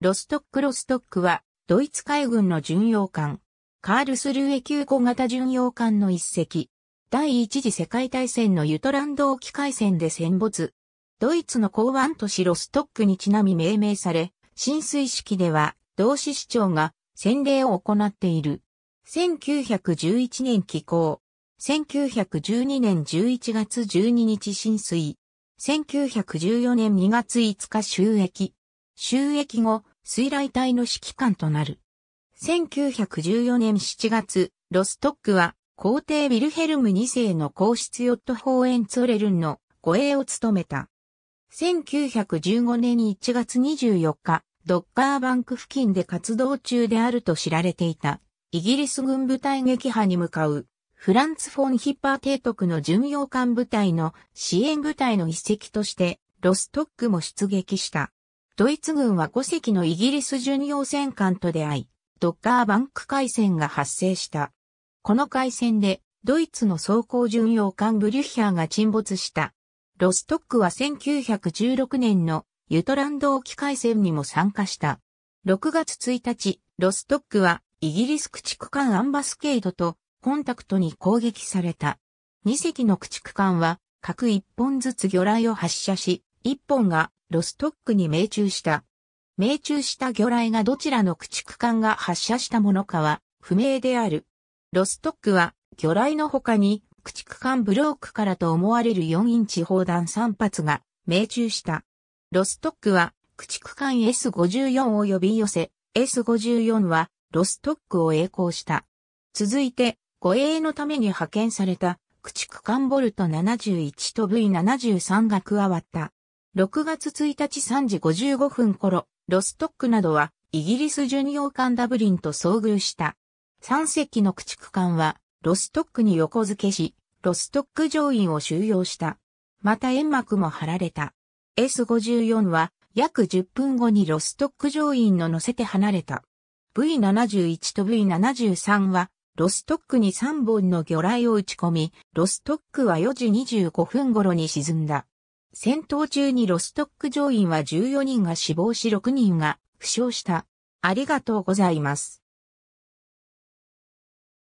ロストック・ロストックは、ドイツ海軍の巡洋艦、カールスルーエ級小型巡洋艦の一隻。第一次世界大戦のユトランド沖海戦で戦没。ドイツの港湾都市ロストックにちなみ命名され、浸水式では、同市市長が洗礼を行っている。1911年寄港。1912年11月12日浸水。1914年2月5日収益。収益後、水雷隊の指揮官となる。1914年7月、ロストックは、皇帝ウィルヘルム2世の皇室ヨットホーエンツォレルンの護衛を務めた。1915年1月24日、ドッカーバンク付近で活動中であると知られていた、イギリス軍部隊撃破に向かう、フランツ・フォン・ヒッパー提督の巡洋艦部隊の支援部隊の遺跡として、ロストックも出撃した。ドイツ軍は5隻のイギリス巡洋戦艦と出会い、ドッカーバンク海戦が発生した。この海戦で、ドイツの装甲巡洋艦ブリュッヒャーが沈没した。ロストックは1916年のユトランド沖海戦にも参加した。6月1日、ロストックはイギリス駆逐艦アンバスケードとコンタクトに攻撃された。2隻の駆逐艦は各1本ずつ魚雷を発射し、1本がロストックに命中した。命中した魚雷がどちらの駆逐艦が発射したものかは不明である。ロストックは魚雷の他に駆逐艦ブロークからと思われる4インチ砲弾3発が命中した。ロストックは駆逐艦 S54 を呼び寄せ、S54 はロストックを栄光した。続いて、護衛のために派遣された駆逐艦ボルト71と V73 が加わった。6月1日3時55分頃、ロストックなどはイギリス巡洋艦ダブリンと遭遇した。3隻の駆逐艦はロストックに横付けし、ロストック乗員を収容した。また煙幕も張られた。S54 は約10分後にロストック乗員の乗せて離れた。V71 と V73 はロストックに3本の魚雷を打ち込み、ロストックは4時25分頃に沈んだ。戦闘中にロストック乗員は14人が死亡し6人が負傷した。ありがとうございます。